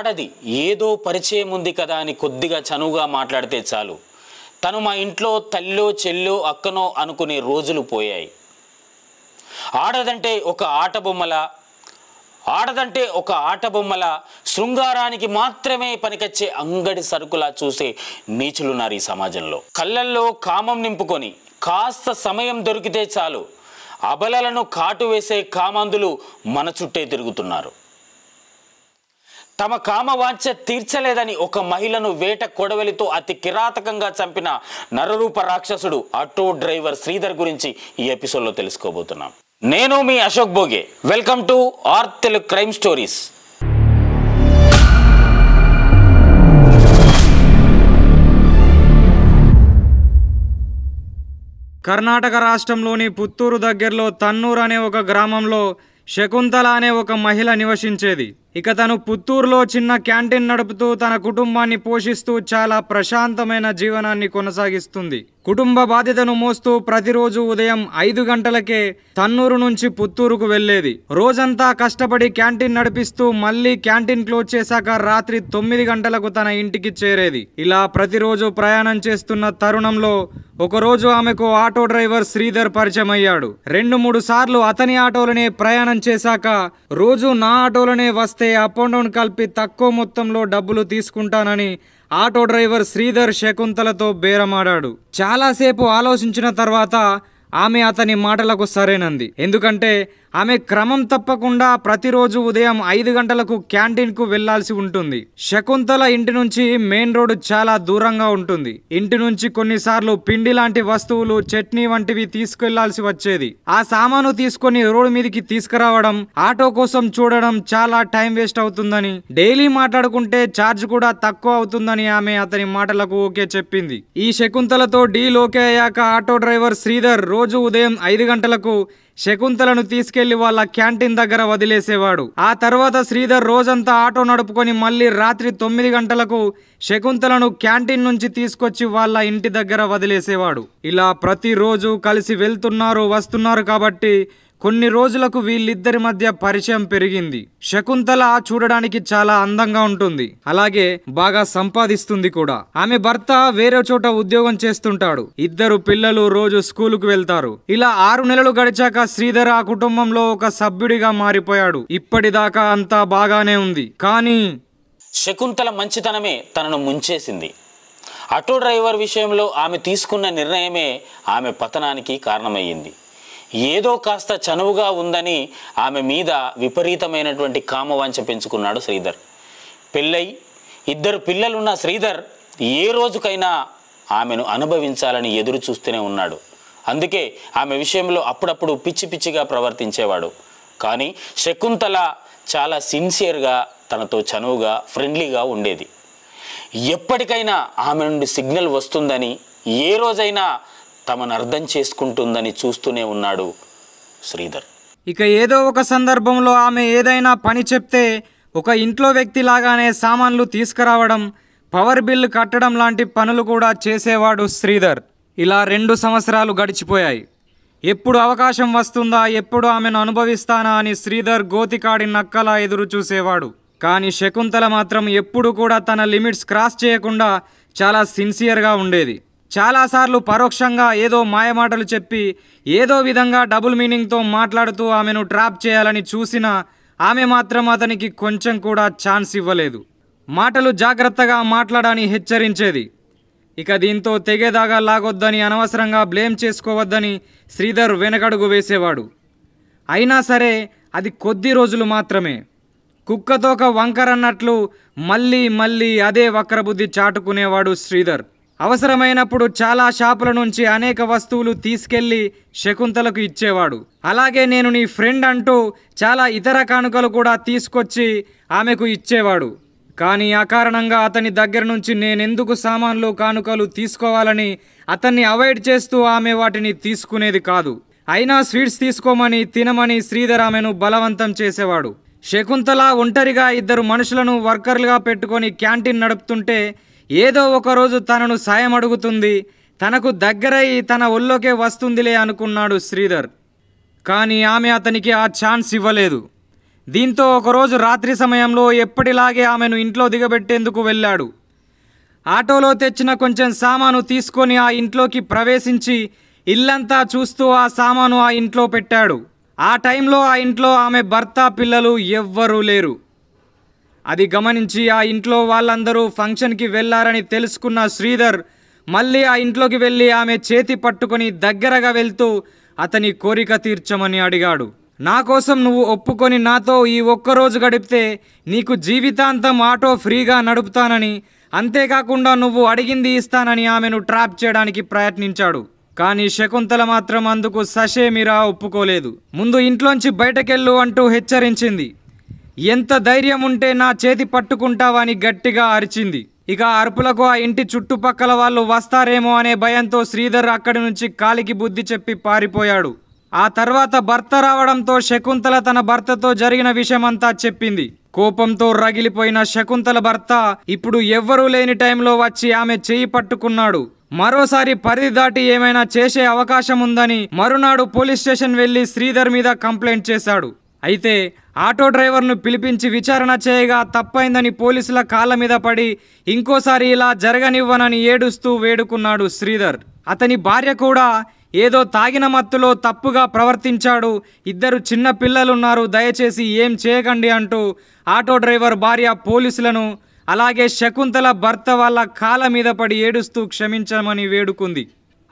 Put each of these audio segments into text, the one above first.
ఆడది ఏదో పరిచయం ఉంది కదా అని కొద్దిగా చనువుగా మాట్లాడితే చాలు తను మా ఇంట్లో తల్లో చెల్లో అక్కనో అనుకునే రోజులు పోయాయి ఆడదంటే ఒక ఆట బొమ్మల ఆడదంటే ఒక ఆట బొమ్మల శృంగారానికి మాత్రమే పనికొచ్చే అంగడి సరుకులా చూసే నీచులున్నారు ఈ సమాజంలో కళ్ళల్లో కామం నింపుకొని కాస్త సమయం దొరికితే చాలు అబలలను కాటు వేసే కామాంధులు మన చుట్టే తిరుగుతున్నారు తమ కామవాంఛ తీర్చలేదని ఒక మహిళను వేట కొడవలితో అతి కిరాతకంగా చంపిన నరరూప రాక్షసుడు ఆటో డ్రైవర్ శ్రీధర్ గురించి ఈ ఎపిసోడ్లో తెలుసుకోబోతున్నాం నేను మీ Ashok Bhoge welcome to our Telugu crime stories Karnataka రాష్ట్రంలోని పుత్తూరు దగ్గరలో తన్నూరు అనే ఒక గ్రామంలో శకుంతల అనే ఒక మహిళ నివసించేది ఇక తను పుత్తూరులో చిన్న క్యాంటీన్ నడుపుతూ తన కుటుంబాన్ని పోషిస్తూ చాలా ప్రశాంతమైన జీవనాన్ని కొనసాగిస్తుంది కుటుంబ బాధ్యతను మోస్తూ ప్రతిరోజు ఉదయం ఐదు గంటలకే తన్నూరు నుంచి పుత్తూరుకు వెళ్లేది రోజంతా కష్టపడి క్యాంటీన్ నడిపిస్తూ మళ్ళీ క్యాంటీన్ క్లోజ్ చేశాక రాత్రి తొమ్మిది గంటలకు తన ఇంటికి చేరేది ఇలా ప్రతిరోజు ప్రయాణం చేస్తున్న తరుణంలో ఒకరోజు ఆమెకు ఆటో డ్రైవర్ శ్రీధర్ పరిచయం అయ్యాడు రెండు మూడు సార్లు అతని ఆటోలనే ప్రయాణం చేశాక రోజు నా ఆటోలనే వస్తా వస్తే అప్ అండ్ డౌన్ కలిపి తక్కువ మొత్తంలో డబ్బులు తీసుకుంటానని ఆటో డ్రైవర్ శ్రీధర్ శకుంతలతో బేరమాడాడు చాలాసేపు ఆలోచించిన తర్వాత ఆమె అతని మాటలకు సరేనంది ఎందుకంటే ఆమె క్రమం తప్పకుండా ప్రతిరోజు ఉదయం ఐదు గంటలకు క్యాంటీన్కు వెళ్లాల్సి ఉంటుంది శకుంతల ఇంటి నుంచి మెయిన్ రోడ్ చాలా దూరంగా ఉంటుంది ఇంటి నుంచి కొన్నిసార్లు పిండి లాంటి వస్తువులు చట్నీ వంటివి తీసుకెళ్లాల్సి వచ్చేది ఆ సామాను తీసుకొని రోడ్డు మీదకి తీసుకురావడం ఆటో కోసం చూడడం చాలా టైం వేస్ట్ అవుతుందని డైలీ మాట్లాడుకుంటే ఛార్జ్ కూడా తక్కువ అవుతుందని ఆమె అతని మాటలకు ఓకే చెప్పింది ఈ శకుంతలతో డీల్ ఓకే అయ్యాక ఆటో డ్రైవర్ శ్రీధర్ రోజు ఉదయం ఐదు గంటలకు శకుంతలను తీసుకెళ్లి వాళ్ళ క్యాంటీన్ దగ్గర వదిలేసేవాడు ఆ తర్వాత శ్రీధర్ రోజంతా ఆటో నడుపుకొని మళ్ళీ రాత్రి తొమ్మిది గంటలకు శకుంతలను క్యాంటీన్ నుంచి తీసుకొచ్చి వాళ్ళ ఇంటి దగ్గర వదిలేసేవాడు ఇలా ప్రతిరోజు కలిసి వెళ్తున్నారు వస్తున్నారు కాబట్టి కొన్ని రోజులకు వీళ్ళిద్దరి మధ్య పరిచయం పెరిగింది శకుంతల చూడడానికి చాలా అందంగా ఉంటుంది అలాగే బాగా సంపాదిస్తుంది కూడా ఆమె భర్త వేరే చోట ఉద్యోగం చేస్తుంటాడు ఇద్దరు పిల్లలు రోజు స్కూలుకు వెళ్తారు ఇలా ఆరు నెలలు గడిచాక శ్రీధర్ ఆ కుటుంబంలో ఒక సభ్యుడిగా మారిపోయాడు ఇప్పటిదాకా అంతా బాగానే ఉంది కానీ శకుంతల మంచితనమే తనను ముంచేసింది ఆటో డ్రైవర్ విషయంలో ఆమె తీసుకున్న నిర్ణయమే ఆమె పతనానికి కారణమయ్యింది ఏదో కాస్త చనువుగా ఉందని ఆమె మీద విపరీతమైనటువంటి కామవాంచ పెంచుకున్నాడు శ్రీధర్ పెళ్ళై ఇద్దరు పిల్లలున్న శ్రీధర్ ఏ రోజుకైనా ఆమెను అనుభవించాలని ఎదురు చూస్తూనే ఉన్నాడు అందుకే ఆమె విషయంలో అప్పుడప్పుడు పిచ్చి పిచ్చిగా ప్రవర్తించేవాడు కానీ శకుంతల చాలా సిన్సియర్గా తనతో చనువుగా ఫ్రెండ్లీగా ఉండేది ఎప్పటికైనా ఆమె నుండి సిగ్నల్ వస్తుందని ఏ రోజైనా తమను అర్థం చేసుకుంటుందని చూస్తూనే ఉన్నాడు శ్రీధర్ ఇక ఏదో ఒక సందర్భంలో ఆమె ఏదైనా పని చెప్తే ఒక ఇంట్లో వ్యక్తిలాగానే సామాన్లు తీసుకురావడం పవర్ బిల్లు కట్టడం లాంటి పనులు కూడా చేసేవాడు శ్రీధర్ ఇలా రెండు సంవత్సరాలు గడిచిపోయాయి ఎప్పుడు అవకాశం వస్తుందా ఎప్పుడు ఆమెను అనుభవిస్తానా అని శ్రీధర్ గోతికాడి నక్కలా ఎదురు చూసేవాడు కానీ శకుంతల మాత్రం ఎప్పుడు కూడా తన లిమిట్స్ క్రాస్ చేయకుండా చాలా సిన్సియర్గా ఉండేది చాలాసార్లు పరోక్షంగా ఏదో మాయమాటలు చెప్పి ఏదో విధంగా డబుల్ మీనింగ్తో మాట్లాడుతూ ఆమెను ట్రాప్ చేయాలని చూసినా ఆమె మాత్రం అతనికి కొంచెం కూడా ఛాన్స్ ఇవ్వలేదు మాటలు జాగ్రత్తగా మాట్లాడని హెచ్చరించేది ఇక దీంతో తెగేదాగా లాగొద్దని అనవసరంగా బ్లేమ్ చేసుకోవద్దని శ్రీధర్ వెనకడుగు వేసేవాడు అయినా సరే అది కొద్ది రోజులు మాత్రమే కుక్కతోక వంకరన్నట్లు మళ్ళీ మళ్ళీ అదే వక్రబుద్ధి చాటుకునేవాడు శ్రీధర్ అవసరమైనప్పుడు చాలా షాపుల నుంచి అనేక వస్తువులు తీసుకెళ్లి శకుంతలకు ఇచ్చేవాడు అలాగే నేను నీ ఫ్రెండ్ అంటూ చాలా ఇతర కానుకలు కూడా తీసుకొచ్చి ఆమెకు ఇచ్చేవాడు కానీ అకారణంగా అతని దగ్గర నుంచి నేనెందుకు సామాన్లు కానుకలు తీసుకోవాలని అతన్ని అవాయిడ్ చేస్తూ ఆమె వాటిని తీసుకునేది కాదు అయినా స్వీట్స్ తీసుకోమని తినమని శ్రీధర్ ఆమెను బలవంతం చేసేవాడు శకుంతల ఒంటరిగా ఇద్దరు మనుషులను వర్కర్లుగా పెట్టుకొని క్యాంటీన్ నడుపుతుంటే ఏదో ఒకరోజు తనను సాయం అడుగుతుంది తనకు దగ్గరయ్యి తన ఒళ్ళోకే వస్తుందిలే అనుకున్నాడు శ్రీధర్ కానీ ఆమె అతనికి ఆ ఛాన్స్ ఇవ్వలేదు దీంతో ఒకరోజు రాత్రి సమయంలో ఎప్పటిలాగే ఆమెను ఇంట్లో దిగబెట్టేందుకు వెళ్ళాడు ఆటోలో తెచ్చిన కొంచెం సామాను తీసుకొని ఆ ఇంట్లోకి ప్రవేశించి ఇల్లంతా చూస్తూ ఆ సామాను ఆ ఇంట్లో పెట్టాడు ఆ టైంలో ఆ ఇంట్లో ఆమె భర్త పిల్లలు ఎవ్వరూ లేరు అది గమనించి ఆ ఇంట్లో వాళ్ళందరూ ఫంక్షన్కి వెళ్లారని తెలుసుకున్న శ్రీధర్ మళ్ళీ ఆ ఇంట్లోకి వెళ్ళి ఆమె చేతి పట్టుకొని దగ్గరగా వెళ్తూ అతని కోరిక తీర్చమని అడిగాడు నా కోసం నువ్వు ఒప్పుకొని నాతో ఈ ఒక్కరోజు గడిపితే నీకు జీవితాంతం ఆటో ఫ్రీగా నడుపుతానని అంతేకాకుండా నువ్వు అడిగింది ఇస్తానని ఆమెను ట్రాప్ చేయడానికి ప్రయత్నించాడు కానీ శకుంతల మాత్రం అందుకు మీరా ఒప్పుకోలేదు ముందు ఇంట్లోంచి బయటకెళ్ళు అంటూ హెచ్చరించింది ఎంత ధైర్యం ఉంటే నా చేతి పట్టుకుంటావని గట్టిగా అరిచింది ఇక అరుపులకు ఆ ఇంటి చుట్టుపక్కల వాళ్ళు వస్తారేమో అనే భయంతో శ్రీధర్ అక్కడి నుంచి కాలికి బుద్ధి చెప్పి పారిపోయాడు ఆ తర్వాత భర్త రావడంతో శకుంతల తన భర్తతో జరిగిన విషయమంతా చెప్పింది కోపంతో రగిలిపోయిన శకుంతల భర్త ఇప్పుడు ఎవ్వరూ లేని టైంలో వచ్చి ఆమె చేయి పట్టుకున్నాడు మరోసారి పరిధి దాటి ఏమైనా చేసే అవకాశం ఉందని మరునాడు పోలీస్ స్టేషన్ వెళ్లి శ్రీధర్ మీద కంప్లైంట్ చేశాడు అయితే ఆటో డ్రైవర్ను పిలిపించి విచారణ చేయగా తప్పైందని పోలీసుల కాళ్ళ మీద పడి ఇంకోసారి ఇలా జరగనివ్వనని ఏడుస్తూ వేడుకున్నాడు శ్రీధర్ అతని భార్య కూడా ఏదో తాగిన మత్తులో తప్పుగా ప్రవర్తించాడు ఇద్దరు చిన్న పిల్లలున్నారు దయచేసి ఏం చేయకండి అంటూ ఆటో డ్రైవర్ భార్య పోలీసులను అలాగే శకుంతల భర్త వాళ్ళ కాళ్ళ మీద పడి ఏడుస్తూ క్షమించమని వేడుకుంది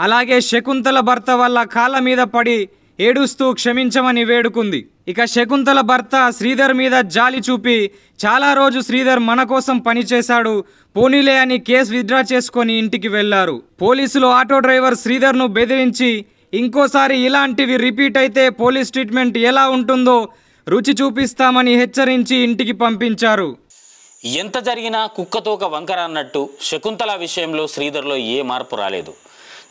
అలాగే శకుంతల భర్త వాళ్ళ కాళ్ళ మీద పడి ఏడుస్తూ క్షమించమని వేడుకుంది ఇక శకుంతల భర్త శ్రీధర్ మీద జాలి చూపి చాలా రోజు శ్రీధర్ మన కోసం పనిచేశాడు పోనీలే అని కేసు విత్డ్రా చేసుకొని ఇంటికి వెళ్లారు పోలీసులు ఆటో డ్రైవర్ శ్రీధర్ను బెదిరించి ఇంకోసారి ఇలాంటివి రిపీట్ అయితే పోలీస్ ట్రీట్మెంట్ ఎలా ఉంటుందో రుచి చూపిస్తామని హెచ్చరించి ఇంటికి పంపించారు ఎంత జరిగినా కుక్కతోక వంకర అన్నట్టు శకుంతల విషయంలో శ్రీధర్లో ఏ మార్పు రాలేదు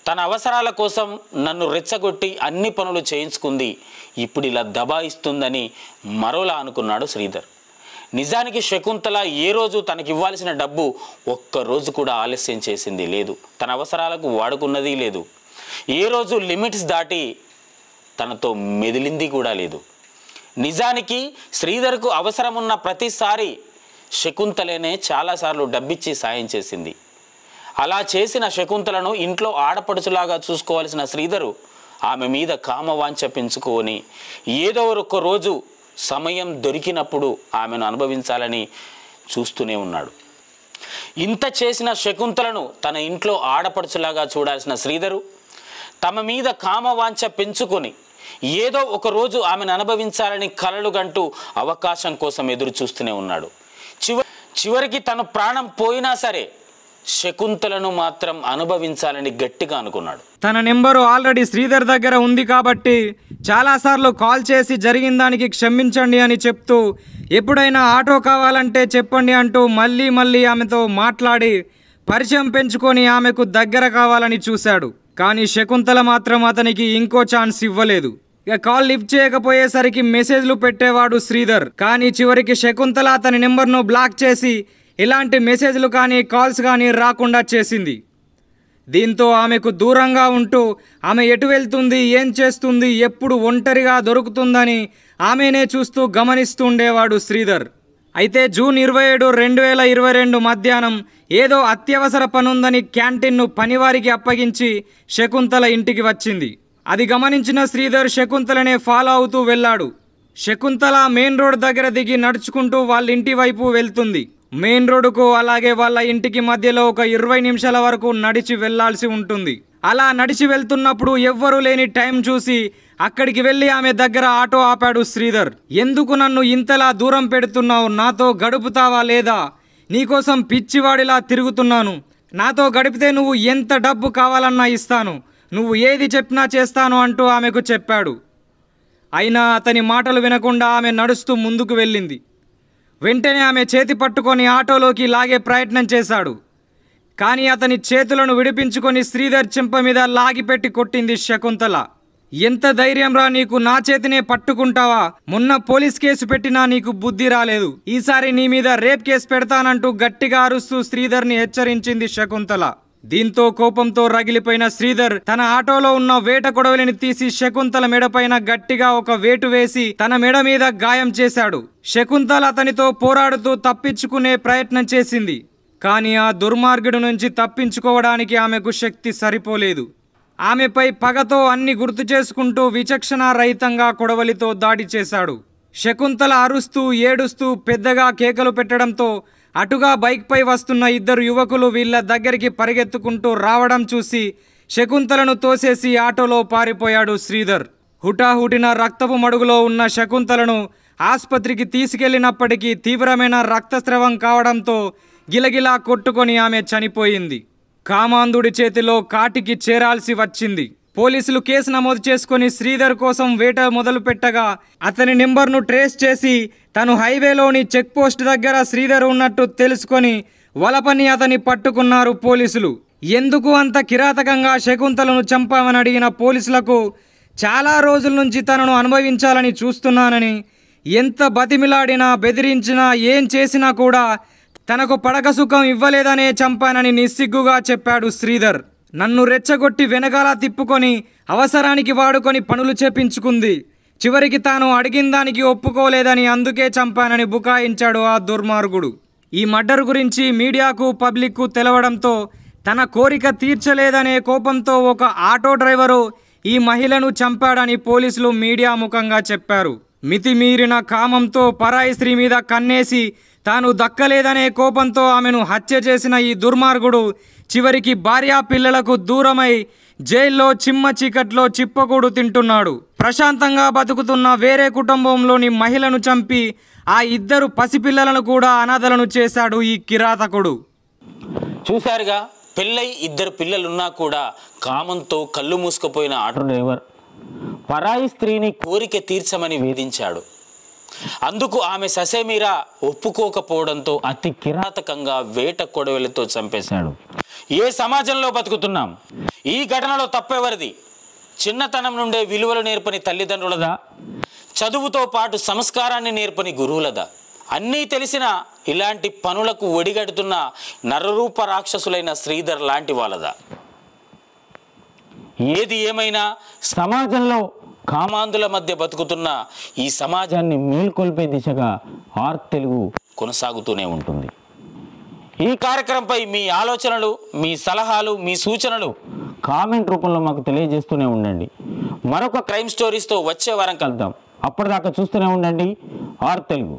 తన అవసరాల కోసం నన్ను రెచ్చగొట్టి అన్ని పనులు చేయించుకుంది ఇప్పుడు ఇలా దబాయిస్తుందని మరోలా అనుకున్నాడు శ్రీధర్ నిజానికి శకుంతల ఏ రోజు తనకి ఇవ్వాల్సిన డబ్బు ఒక్కరోజు కూడా ఆలస్యం చేసింది లేదు తన అవసరాలకు వాడుకున్నది లేదు ఏ రోజు లిమిట్స్ దాటి తనతో మెదిలింది కూడా లేదు నిజానికి శ్రీధర్కు అవసరమున్న ప్రతిసారి శకుంతలేనే చాలాసార్లు డబ్బిచ్చి సాయం చేసింది అలా చేసిన శకుంతలను ఇంట్లో ఆడపడుచులాగా చూసుకోవాల్సిన శ్రీధరు ఆమె మీద కామవాంఛ పెంచుకొని ఏదో ఒక రోజు సమయం దొరికినప్పుడు ఆమెను అనుభవించాలని చూస్తూనే ఉన్నాడు ఇంత చేసిన శకుంతలను తన ఇంట్లో ఆడపడుచులాగా చూడాల్సిన శ్రీధరు తమ మీద కామవాంఛ పెంచుకొని ఏదో ఒక రోజు ఆమెను అనుభవించాలని కలలుగంటూ అవకాశం కోసం ఎదురు చూస్తూనే ఉన్నాడు చివరికి తన ప్రాణం పోయినా సరే శకుంతలను మాత్రం అనుభవించాలని గట్టిగా అనుకున్నాడు తన నెంబరు ఆల్రెడీ శ్రీధర్ దగ్గర ఉంది కాబట్టి చాలాసార్లు కాల్ చేసి జరిగిన దానికి క్షమించండి అని చెప్తూ ఎప్పుడైనా ఆటో కావాలంటే చెప్పండి అంటూ మళ్ళీ మళ్ళీ ఆమెతో మాట్లాడి పరిచయం పెంచుకొని ఆమెకు దగ్గర కావాలని చూశాడు కానీ శకుంతల మాత్రం అతనికి ఇంకో ఛాన్స్ ఇవ్వలేదు ఇక కాల్ లిఫ్ట్ చేయకపోయేసరికి మెసేజ్లు పెట్టేవాడు శ్రీధర్ కానీ చివరికి శకుంతల అతని నెంబర్ను బ్లాక్ చేసి ఇలాంటి మెసేజ్లు కానీ కాల్స్ కానీ రాకుండా చేసింది దీంతో ఆమెకు దూరంగా ఉంటూ ఆమె ఎటు వెళ్తుంది ఏం చేస్తుంది ఎప్పుడు ఒంటరిగా దొరుకుతుందని ఆమెనే చూస్తూ గమనిస్తుండేవాడు శ్రీధర్ అయితే జూన్ ఇరవై ఏడు రెండు వేల ఇరవై రెండు మధ్యాహ్నం ఏదో అత్యవసర పనుందని క్యాంటీన్ను పనివారికి అప్పగించి శకుంతల ఇంటికి వచ్చింది అది గమనించిన శ్రీధర్ శకుంతలనే ఫాలో అవుతూ వెళ్ళాడు శకుంతల మెయిన్ రోడ్ దగ్గర దిగి నడుచుకుంటూ వాళ్ళ ఇంటి వైపు వెళ్తుంది మెయిన్ రోడ్డుకు అలాగే వాళ్ళ ఇంటికి మధ్యలో ఒక ఇరవై నిమిషాల వరకు నడిచి వెళ్లాల్సి ఉంటుంది అలా నడిచి వెళ్తున్నప్పుడు ఎవ్వరూ లేని టైం చూసి అక్కడికి వెళ్ళి ఆమె దగ్గర ఆటో ఆపాడు శ్రీధర్ ఎందుకు నన్ను ఇంతలా దూరం పెడుతున్నావు నాతో గడుపుతావా లేదా నీకోసం పిచ్చివాడిలా తిరుగుతున్నాను నాతో గడిపితే నువ్వు ఎంత డబ్బు కావాలన్నా ఇస్తాను నువ్వు ఏది చెప్పినా చేస్తాను అంటూ ఆమెకు చెప్పాడు అయినా అతని మాటలు వినకుండా ఆమె నడుస్తూ ముందుకు వెళ్ళింది వెంటనే ఆమె చేతి పట్టుకొని ఆటోలోకి లాగే ప్రయత్నం చేశాడు కానీ అతని చేతులను విడిపించుకొని శ్రీధర్ చెంప మీద లాగిపెట్టి కొట్టింది శకుంతల ఎంత ధైర్యం రా నీకు నా చేతినే పట్టుకుంటావా మొన్న పోలీస్ కేసు పెట్టినా నీకు బుద్ధి రాలేదు ఈసారి నీ మీద రేప్ కేసు పెడతానంటూ గట్టిగా అరుస్తూ శ్రీధర్ని హెచ్చరించింది శకుంతల దీంతో కోపంతో రగిలిపోయిన శ్రీధర్ తన ఆటోలో ఉన్న వేట కొడవలిని తీసి శకుంతల మెడపైన గట్టిగా ఒక వేటు వేసి తన మెడ మీద గాయం చేశాడు శకుంతల అతనితో పోరాడుతూ తప్పించుకునే ప్రయత్నం చేసింది కానీ ఆ దుర్మార్గుడు నుంచి తప్పించుకోవడానికి ఆమెకు శక్తి సరిపోలేదు ఆమెపై పగతో అన్ని గుర్తు చేసుకుంటూ విచక్షణ రహితంగా కొడవలితో దాడి చేశాడు శకుంతల అరుస్తూ ఏడుస్తూ పెద్దగా కేకలు పెట్టడంతో అటుగా బైక్పై వస్తున్న ఇద్దరు యువకులు వీళ్ళ దగ్గరికి పరిగెత్తుకుంటూ రావడం చూసి శకుంతలను తోసేసి ఆటోలో పారిపోయాడు శ్రీధర్ హుటాహుటిన రక్తపు మడుగులో ఉన్న శకుంతలను ఆసుపత్రికి తీసుకెళ్లినప్పటికీ తీవ్రమైన రక్తస్రవం కావడంతో గిలగిలా కొట్టుకొని ఆమె చనిపోయింది కామాంధుడి చేతిలో కాటికి చేరాల్సి వచ్చింది పోలీసులు కేసు నమోదు చేసుకుని శ్రీధర్ కోసం వేట మొదలు పెట్టగా అతని నెంబర్ను ట్రేస్ చేసి తను హైవేలోని చెక్ పోస్ట్ దగ్గర శ్రీధర్ ఉన్నట్టు తెలుసుకొని వలపని అతని పట్టుకున్నారు పోలీసులు ఎందుకు అంత కిరాతకంగా శకుంతలను చంపామని అడిగిన పోలీసులకు చాలా రోజుల నుంచి తనను అనుభవించాలని చూస్తున్నానని ఎంత బతిమిలాడినా బెదిరించినా ఏం చేసినా కూడా తనకు పడక సుఖం ఇవ్వలేదనే చంపానని నిస్సిగ్గుగా చెప్పాడు శ్రీధర్ నన్ను రెచ్చగొట్టి వెనకాల తిప్పుకొని అవసరానికి వాడుకొని పనులు చేపించుకుంది చివరికి తాను అడిగిన దానికి ఒప్పుకోలేదని అందుకే చంపానని బుకాయించాడు ఆ దుర్మార్గుడు ఈ మర్డర్ గురించి మీడియాకు పబ్లిక్కు తెలవడంతో తన కోరిక తీర్చలేదనే కోపంతో ఒక ఆటో డ్రైవరు ఈ మహిళను చంపాడని పోలీసులు మీడియా ముఖంగా చెప్పారు మితిమీరిన కామంతో పరాయి స్త్రీ మీద కన్నేసి తాను దక్కలేదనే కోపంతో ఆమెను హత్య చేసిన ఈ దుర్మార్గుడు చివరికి భార్యా పిల్లలకు దూరమై జైల్లో చిమ్మ చీకట్లో చిప్పకూడు తింటున్నాడు ప్రశాంతంగా బతుకుతున్న వేరే కుటుంబంలోని మహిళను చంపి ఆ ఇద్దరు పసిపిల్లలను కూడా అనాథలను చేశాడు ఈ కిరాతకుడు చూశారుగా పెళ్ళై ఇద్దరు పిల్లలున్నా కూడా కామంతో కళ్ళు మూసుకుపోయిన ఆటో డ్రైవర్ పరాయి స్త్రీని కోరిక తీర్చమని వేధించాడు అందుకు ఆమె ససేమీరా ఒప్పుకోకపోవడంతో అతి కిరాతకంగా వేట కొడవలితో చంపేశాడు ఏ సమాజంలో బతుకుతున్నాం ఈ ఘటనలో తప్పెవరిది చిన్నతనం నుండే విలువలు నేర్పని తల్లిదండ్రులదా చదువుతో పాటు సంస్కారాన్ని నేర్పని గురువులదా అన్నీ తెలిసిన ఇలాంటి పనులకు ఒడిగడుతున్న నరరూప రాక్షసులైన శ్రీధర్ లాంటి వాళ్ళదా ఏది ఏమైనా సమాజంలో కామాంధుల మధ్య బతుకుతున్న ఈ సమాజాన్ని మేల్కొల్పే దిశగా ఆర్ తెలుగు కొనసాగుతూనే ఉంటుంది ఈ కార్యక్రమంపై మీ ఆలోచనలు మీ సలహాలు మీ సూచనలు కామెంట్ రూపంలో మాకు తెలియజేస్తూనే ఉండండి మరొక క్రైమ్ స్టోరీస్తో వచ్చే వారం కలుద్దాం అప్పటిదాకా చూస్తూనే ఉండండి ఆర్ తెలుగు